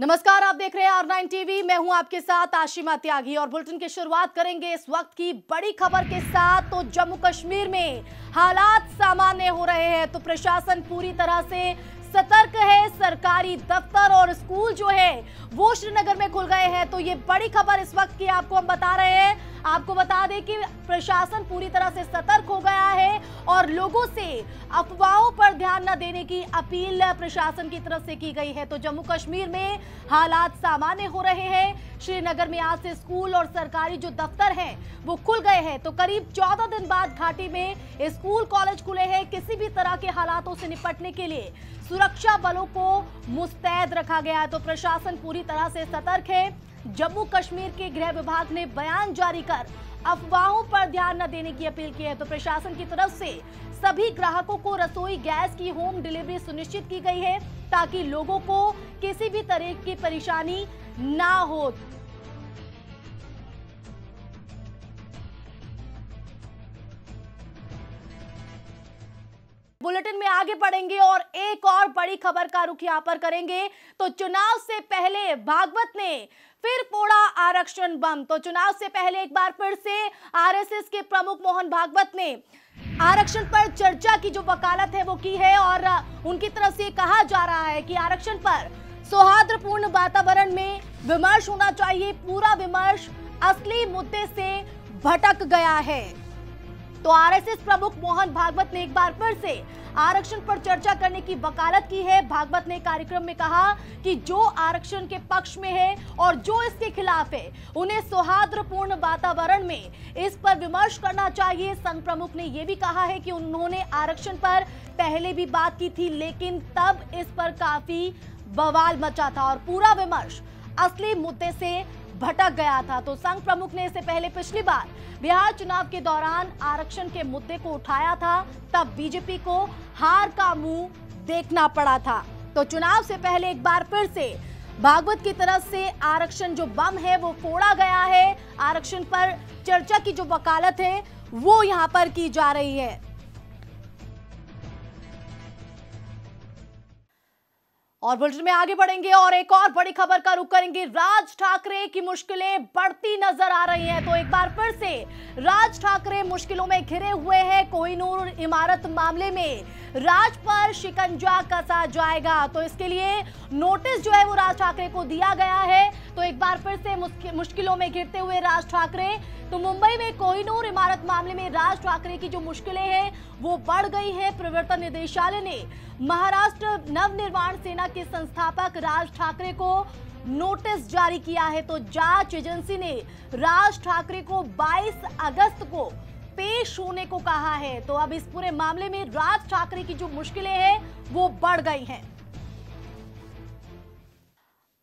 नमस्कार आप देख रहे हैं आर नाइन टीवी मैं हूं आपके साथ आशिमा त्यागी और बुलेटिन की शुरुआत करेंगे इस वक्त की बड़ी खबर के साथ तो जम्मू कश्मीर में हालात सामान्य हो रहे हैं तो प्रशासन पूरी तरह से सतर्क है सरकारी दफ्तर और स्कूल जो है वो श्रीनगर में खुल गए हैं तो ये बड़ी खबर इस वक्त की आपको हम बता रहे हैं आपको बता दें कि प्रशासन पूरी तरह से सतर्क हो गया है और लोगों से अफवाहों पर ध्यान न देने की अपील प्रशासन की तरफ से की गई है तो जम्मू कश्मीर में हालात सामान्य हो रहे हैं श्रीनगर में आज से स्कूल और सरकारी जो दफ्तर हैं वो खुल गए हैं तो करीब चौदह दिन बाद घाटी में स्कूल कॉलेज खुले हैं किसी भी तरह के हालातों से निपटने के लिए सुरक्षा बलों को मुस्तैद रखा गया है तो प्रशासन पूरी तरह से सतर्क है जम्मू कश्मीर के गृह विभाग ने बयान जारी कर अफवाहों पर ध्यान न देने की अपील की है तो प्रशासन की तरफ से सभी ग्राहकों को रसोई गैस की होम डिलीवरी सुनिश्चित की गई है ताकि लोगों को किसी भी तरह की परेशानी ना हो बुलेटिन में आगे पढ़ेंगे और एक और बड़ी खबर का रुख यहां पर करेंगे तो चुनाव से पहले भागवत ने फिर फोड़ा आरक्षण बम तो चुनाव से पहले एक बार फिर से आरएसएस के प्रमुख मोहन भागवत ने आरक्षण पर चर्चा की जो वकालत है वो की है और उनकी तरफ से कहा जा रहा है कि आरक्षण पर सौहार्द्रपूर्ण वातावरण में विमर्श होना चाहिए पूरा विमर्श असली मुद्दे से भटक गया है तो आरएसएस प्रमुख मोहन भागवत ने एक बार फिर से आरक्षण पर चर्चा करने की वकालत की है भागवत ने कार्यक्रम में कहा कि जो आरक्षण के पक्ष में है और जो इसके खिलाफ है उन्हें सौहार्दपूर्ण वातावरण में इस पर विमर्श करना चाहिए संघ प्रमुख ने यह भी कहा है कि उन्होंने आरक्षण पर पहले भी बात की थी लेकिन तब इस पर काफी बवाल मचा था और पूरा विमर्श असली मुद्दे से भटक गया था तो संघ प्रमुख ने इससे पहले पिछली बार बिहार चुनाव के दौरान आरक्षण के मुद्दे को उठाया था तब बीजेपी को हार का मुंह देखना पड़ा था तो चुनाव से पहले एक बार फिर से भागवत की तरफ से आरक्षण जो बम है वो फोड़ा गया है आरक्षण पर चर्चा की जो वकालत है वो यहाँ पर की जा रही है और बुलेटिन में आगे बढ़ेंगे और एक और बड़ी खबर का रुख करेंगे राज ठाकरे की मुश्किलें बढ़ती नजर आ रही हैं तो एक बार फिर से राज ठाकरे मुश्किलों में घिरे हुए हैं कोहिनूर इमारत मामले में राज पर शिकंजा कसा जाएगा तो इसके लिए नोटिस जो है वो राज ठाकरे को दिया गया है तो एक बार फिर से मुश्किलों में घिरते हुए राज ठाकरे तो मुंबई में कोहिनूर इमारत मामले में राज ठाकरे की जो मुश्किलें हैं वो बढ़ गई है प्रवर्तन निदेशालय ने महाराष्ट्र नवनिर्माण सेना भाजपा के संस्थापक राज ठाकरे को नोटिस जारी किया है तो जांच एजेंसी ने राज ठाकरे को 22 अगस्त को पेश होने को कहा है तो अब इस पूरे मामले में राज ठाकरे की जो मुश्किलें हैं वो बढ़ गई हैं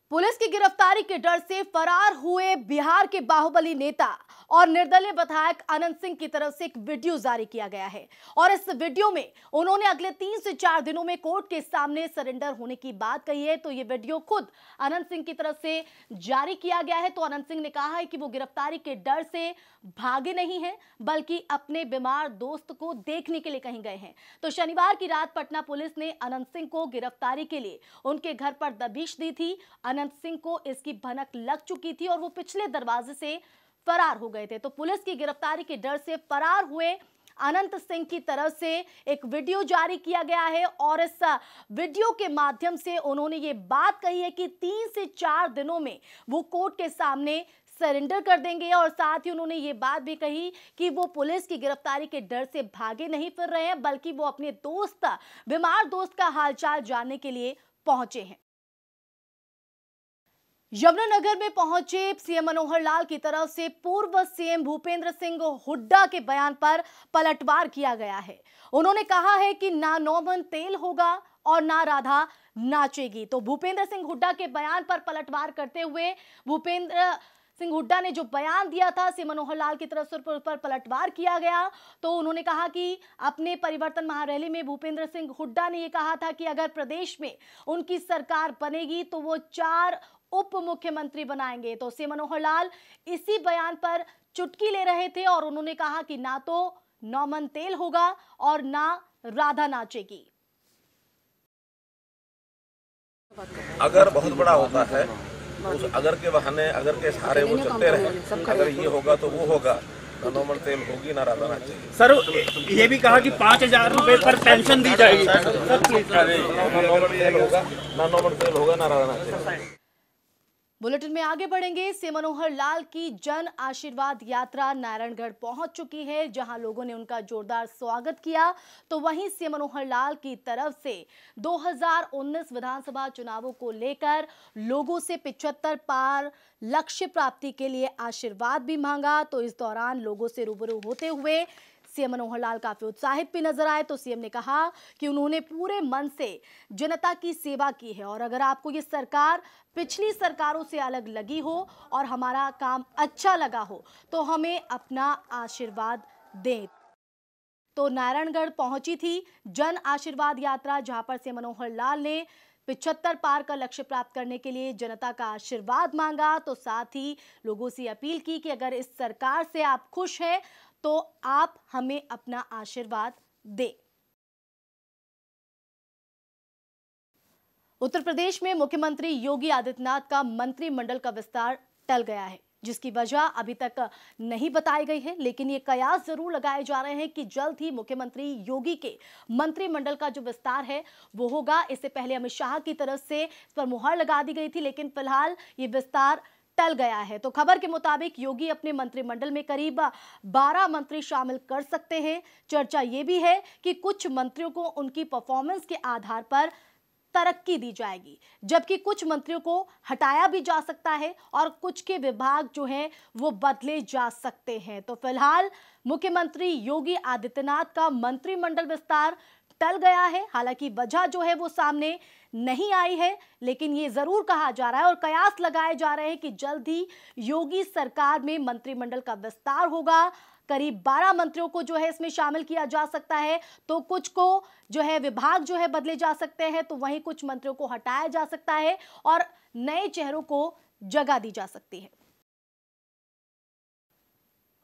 पुलिस की गिरफ्तारी के डर से फरार हुए बिहार के बाहुबली नेता और निर्दलीय विधायक अनंत सिंह की तरफ से एक वीडियो जारी किया गया है और इस वीडियो में उन्होंने अगले तीन से चार दिनों में कोर्ट के सामने सरेंडर होने की बात कही है तो ये वीडियो खुद अनंत सिंह की तरफ से जारी किया गया है तो अनंत सिंह ने कहा है कि वो गिरफ्तारी के डर से भागे नहीं है बल्कि अपने बीमार दोस्त को देखने के लिए कहीं गए हैं तो शनिवार की रात पटना पुलिस ने अनंत सिंह को गिरफ्तारी के लिए उनके घर पर दबिश दी थी अनंत सिंह को इसकी भनक लग चुकी थी और वो पिछले दरवाजे से फरार हो गए थे तो पुलिस की गिरफ्तारी के डर से फरार हुए अनंत सिंह की तरफ से एक वीडियो जारी किया गया है और इस वीडियो के माध्यम से उन्होंने ये बात कही है कि तीन से चार दिनों में वो कोर्ट के सामने सरेंडर कर देंगे और साथ ही उन्होंने ये बात भी कही कि वो पुलिस की गिरफ्तारी के डर से भागे नहीं फिर रहे हैं बल्कि वो अपने दोस्त बीमार दोस्त का हालचाल जानने के लिए पहुंचे हैं यमुनानगर में पहुंचे सीएम मनोहर लाल की तरफ से पूर्व सीएम भूपेंद्र सिंह हुड्डा के बयान पर पलटवार किया गया है उन्होंने कहा है कि ना नौमन तेल होगा और ना राधा नाचेगी तो भूपेंद्र सिंह हुड्डा के बयान पर पलटवार करते हुए भूपेंद्र सिंह हुड्डा ने जो बयान दिया था सीएम मनोहर लाल की तरफ से पर पलटवार किया गया तो उन्होंने कहा कि अपने परिवर्तन महारैली में भूपेंद्र सिंह हुड्डा ने यह कहा था कि अगर प्रदेश में उनकी सरकार बनेगी तो वो चार उप मुख्यमंत्री बनाएंगे तो सी मनोहर लाल इसी बयान पर चुटकी ले रहे थे और उन्होंने कहा कि ना तो नौमन तेल होगा और ना राधा नाचेगी अगर बहुत बड़ा होता है उस अगर के बहाने अगर के सहारे वो चलते रहे अगर ये होगा तो वो होगा नॉर्मल तेल होगी ना राधा नाचे सर ये भी कहा कि पाँच हजार रूपए पर पेंशन दी जाएगी ना तेल होगा ना तेल होगा ना राधा नाचे बुलेटिन में आगे बढ़ेंगे से मनोहर लाल की जन आशीर्वाद यात्रा नारायणगढ़ पहुंच चुकी है जहां लोगों ने उनका जोरदार स्वागत किया तो वहीं से मनोहर लाल की तरफ से 2019 विधानसभा चुनावों को लेकर लोगों से पिछहत्तर पार लक्ष्य प्राप्ति के लिए आशीर्वाद भी मांगा तो इस दौरान लोगों से रूबरू होते हुए सीएम मनोहर लाल काफी उत्साहित भी नजर आए तो सीएम ने कहा कि उन्होंने पूरे मन से जनता की सेवा की है और अगर आपको ये सरकार पिछली सरकारों से अलग लगी हो और हमारा काम अच्छा लगा हो तो हमें अपना आशीर्वाद दें तो नारायणगढ़ पहुंची थी जन आशीर्वाद यात्रा जहां पर सीएम मनोहर लाल ने पिछहत्तर पार का लक्ष्य प्राप्त करने के लिए जनता का आशीर्वाद मांगा तो साथ ही लोगों से अपील की कि अगर इस सरकार से आप खुश हैं तो आप हमें अपना आशीर्वाद दे उत्तर प्रदेश में मुख्यमंत्री योगी आदित्यनाथ का मंत्रिमंडल का विस्तार टल गया है जिसकी वजह अभी तक नहीं बताई गई है लेकिन ये कयास जरूर लगाए जा रहे हैं कि जल्द ही मुख्यमंत्री योगी के मंत्रिमंडल का जो विस्तार है वो होगा इससे पहले अमित शाह की तरफ से इस पर मुहर लगा दी गई थी लेकिन फिलहाल ये विस्तार टल गया है तो खबर के मुताबिक योगी अपने मंत्रिमंडल में करीब 12 मंत्री शामिल कर सकते हैं चर्चा ये भी है कि कुछ मंत्रियों को उनकी परफॉर्मेंस के आधार पर तरक्की दी जाएगी जबकि कुछ मंत्रियों को हटाया भी जा सकता है और कुछ के विभाग जो हैं वो बदले जा सकते हैं तो फिलहाल मुख्यमंत्री योगी आदित्यनाथ का मंत्रिमंडल विस्तार टल गया है हालांकि वजह जो है वो सामने नहीं आई है लेकिन ये जरूर कहा जा रहा है और कयास लगाए जा रहे हैं कि जल्द ही योगी सरकार में मंत्रिमंडल का विस्तार होगा करीब 12 मंत्रियों को जो है इसमें शामिल किया जा सकता है तो कुछ को जो है विभाग जो है बदले जा सकते हैं तो वहीं कुछ मंत्रियों को हटाया जा सकता है और नए चेहरों को जगह दी जा सकती है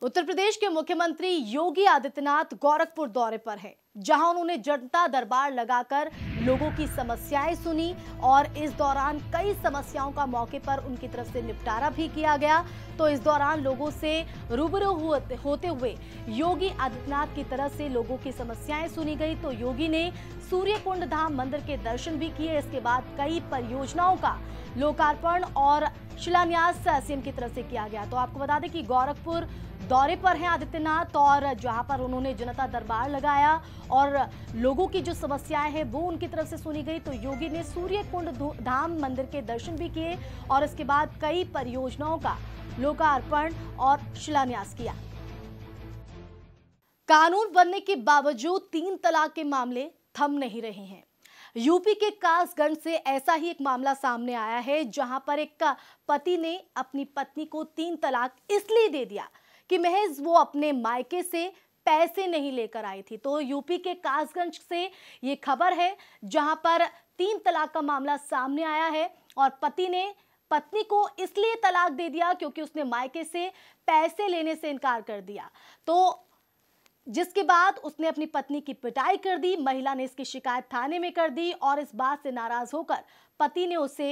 उत्तर प्रदेश के मुख्यमंत्री योगी आदित्यनाथ गोरखपुर दौरे पर हैं जहां उन्होंने जनता दरबार लगाकर लोगों की समस्याएं सुनी और इस दौरान कई समस्याओं का मौके पर उनकी तरफ से निपटारा भी किया गया तो इस दौरान लोगों से रूबरू होते हुए योगी आदित्यनाथ की तरफ से लोगों की समस्याएं सुनी गई तो योगी ने सूर्य कुंड धाम मंदिर के दर्शन भी किए इसके बाद कई परियोजनाओं का लोकार्पण और शिलान्यास सीएम की तरफ से किया गया तो आपको बता दें कि गोरखपुर दौरे पर हैं आदित्यनाथ और जहां पर उन्होंने जनता दरबार लगाया और लोगों की जो समस्याएं हैं वो उनकी तरफ से सुनी गई तो योगी ने सूर्य कुंड धाम मंदिर के दर्शन भी किए और इसके बाद कई परियोजनाओं का लोकार्पण और शिलान्यास किया कानून बनने के बावजूद तीन तलाक के मामले थम नहीं रहे हैं यूपी के कासगंज से ऐसा ही एक मामला सामने आया है जहां पर एक पति ने अपनी पत्नी को तीन तलाक इसलिए दे दिया कि महज वो अपने मायके से पैसे नहीं लेकर आई थी तो यूपी के कासगंज से ये खबर है जहां पर तीन तलाक का मामला सामने आया है और पति ने पत्नी को इसलिए तलाक दे दिया क्योंकि उसने मायके से पैसे लेने से इनकार कर दिया तो जिसके बाद उसने अपनी पत्नी की पिटाई कर दी महिला ने इसकी शिकायत थाने में कर दी और इस बात से नाराज होकर पति ने उसे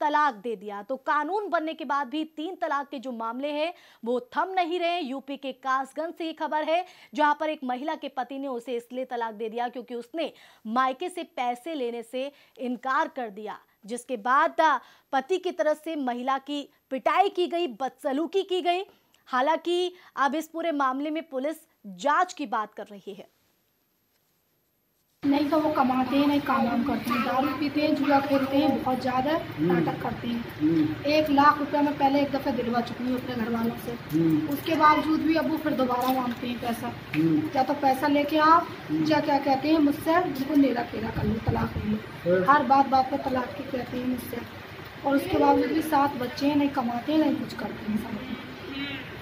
तलाक दे दिया तो कानून बनने के बाद भी तीन तलाक के जो मामले हैं वो थम नहीं रहे यूपी के कासगंज से ये खबर है जहां पर एक महिला के पति ने उसे इसलिए तलाक दे दिया क्योंकि उसने मायके से पैसे लेने से इनकार कर दिया जिसके बाद पति की तरफ से महिला की पिटाई की गई बदसलूकी की गई हालांकि अब इस पूरे मामले में पुलिस जांच की बात कर रही है नहीं तो वो कमाते हैं नहीं काम वाम करते हैं दारू पीते हैं जुआ खेलते हैं बहुत ज़्यादा हम्म। नाटक करते हैं हम्म। एक लाख रुपया मैं पहले एक दफ़ा दिलवा चुकी हूँ अपने घर वालों से हम्म। उसके बावजूद भी अब वो फिर दोबारा मांगते हैं पैसा या तो पैसा लेके आओ या क्या कहते हैं मुझसे उनको नेरा फेरा कर लो तलाक ले लो हर बात बात पर तलाक के कहते हैं मुझसे और उसके बावजूद भी सात बच्चे हैं नहीं कमाते हैं नहीं कुछ करते हैं सब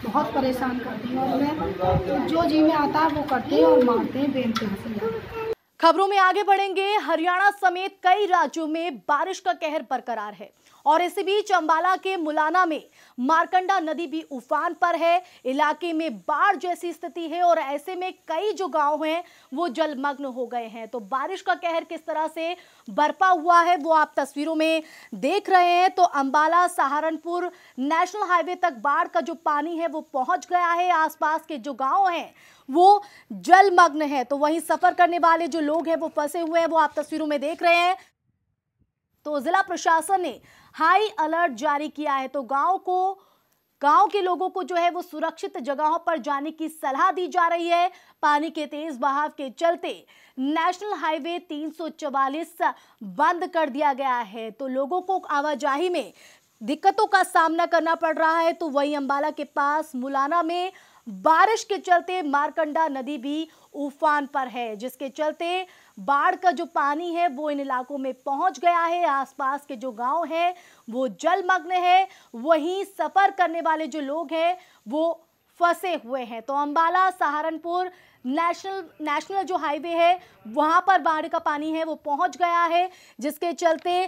बहुत परेशान करती हैं और मैं जो जी में आता है वो करते हैं और मारते हैं बेनते हैं खबरों में आगे बढ़ेंगे हरियाणा समेत कई राज्यों में बारिश का कहर बरकरार है और इसी बीच अंबाला के मुलाना में मारकंडा नदी भी उफान पर है इलाके में बाढ़ जैसी स्थिति है और ऐसे में कई जो गांव हैं वो जलमग्न हो गए हैं तो बारिश का कहर किस तरह से बरपा हुआ है वो आप तस्वीरों में देख रहे हैं तो अंबाला सहारनपुर नेशनल हाईवे तक बाढ़ का जो पानी है वो पहुंच गया है आसपास के जो गांव हैं वो जलमग्न है तो वहीं सफर करने वाले जो लोग हैं वो फंसे हुए हैं वो आप तस्वीरों में देख रहे हैं तो जिला प्रशासन ने हाई अलर्ट जारी किया है तो गांव को गांव के लोगों को जो है वो सुरक्षित जगहों पर जाने की सलाह दी जा रही है पानी के तेज बहाव के चलते नेशनल हाईवे 344 बंद कर दिया गया है तो लोगों को आवाजाही में दिक्कतों का सामना करना पड़ रहा है तो वही अंबाला के पास मुलाना में बारिश के चलते मारकंडा नदी भी उफान पर है जिसके चलते बाढ़ का जो पानी है वो इन इलाकों में पहुंच गया है आसपास के जो गांव हैं वो जलमग्न है वहीं सफ़र करने वाले जो लोग हैं वो फंसे हुए हैं तो अम्बाला सहारनपुर नेशनल नेशनल जो हाईवे है वहां पर बाढ़ का पानी है वो पहुंच गया है जिसके चलते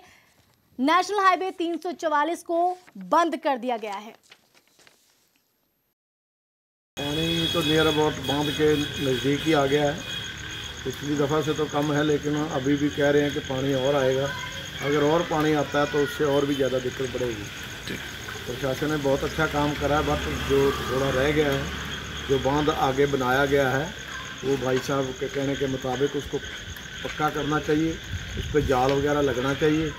नेशनल हाईवे 344 को बंद कर दिया गया है पानी तो नियर अबाउट बांध के नज़दीक ही आ गया है पिछली दफ़ा से तो कम है लेकिन अभी भी कह रहे हैं कि पानी और आएगा अगर और पानी आता है तो उससे और भी ज़्यादा दिक्कत पड़ेगी प्रशासन ने बहुत अच्छा काम करा है बट जो थोड़ा रह गया है जो बांध आगे बनाया गया है वो भाई साहब के कहने के मुताबिक उसको पक्का करना चाहिए उस पर जाल वगैरह लगना चाहिए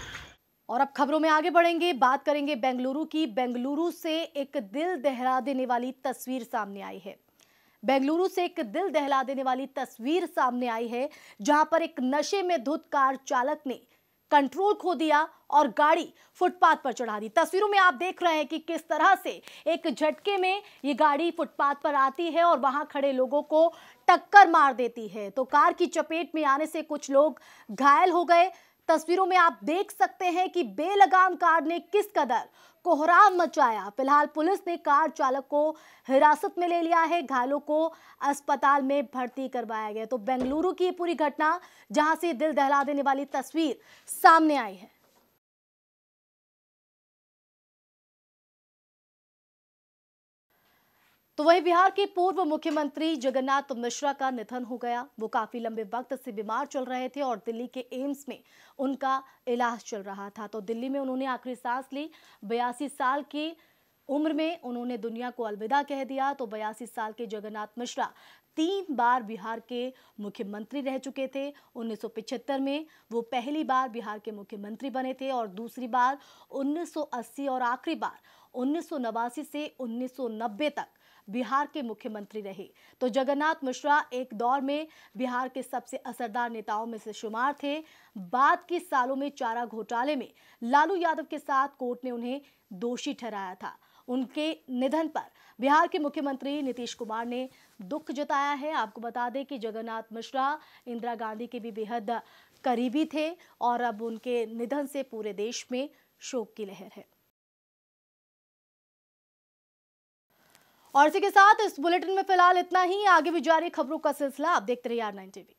और अब खबरों में आगे बढ़ेंगे बात करेंगे बेंगलुरु की बेंगलुरु से एक दिल दहरा देने वाली तस्वीर सामने आई है बेंगलुरु से एक दिल दहला देने वाली तस्वीर सामने आई है जहां पर एक नशे में धुत कार चालक ने कंट्रोल खो दिया और गाड़ी फुटपाथ पर चढ़ा दी तस्वीरों में आप देख रहे हैं कि किस तरह से एक झटके में ये गाड़ी फुटपाथ पर आती है और वहां खड़े लोगों को टक्कर मार देती है तो कार की चपेट में आने से कुछ लोग घायल हो गए तस्वीरों में आप देख सकते हैं कि बेलगाम कार ने किस कदर कोहराम मचाया फिलहाल पुलिस ने कार चालक को हिरासत में ले लिया है घायलों को अस्पताल में भर्ती करवाया गया तो बेंगलुरु की पूरी घटना जहां से दिल दहला देने वाली तस्वीर सामने आई है तो वही बिहार के पूर्व मुख्यमंत्री जगन्नाथ मिश्रा का निधन हो गया वो काफी लंबे वक्त से बीमार चल रहे थे और दिल्ली के एम्स में उनका इलाज चल रहा था तो दिल्ली में उन्होंने आखिरी सांस ली बयासी साल की उम्र में उन्होंने दुनिया को अलविदा कह दिया तो बयासी साल के जगन्नाथ मिश्रा तीन बार बिहार के मुख्यमंत्री रह चुके थे 1975 में वो पहली बार बिहार के मुख्यमंत्री बने थे और दूसरी बार 1980 और आखिरी बार उन्नीस से 1990 तक बिहार के मुख्यमंत्री रहे तो जगन्नाथ मिश्रा एक दौर में बिहार के सबसे असरदार नेताओं में से शुमार थे बाद के सालों में चारा घोटाले में लालू यादव के साथ कोर्ट ने उन्हें दोषी ठहराया था उनके निधन पर बिहार के मुख्यमंत्री नीतीश कुमार ने दुख जताया है आपको बता दें कि जगन्नाथ मिश्रा इंदिरा गांधी के भी बेहद करीबी थे और अब उनके निधन से पूरे देश में शोक की लहर है और इसी के साथ इस बुलेटिन में फिलहाल इतना ही आगे भी जारी खबरों का सिलसिला आप देखते रहिए आर नाइन टीवी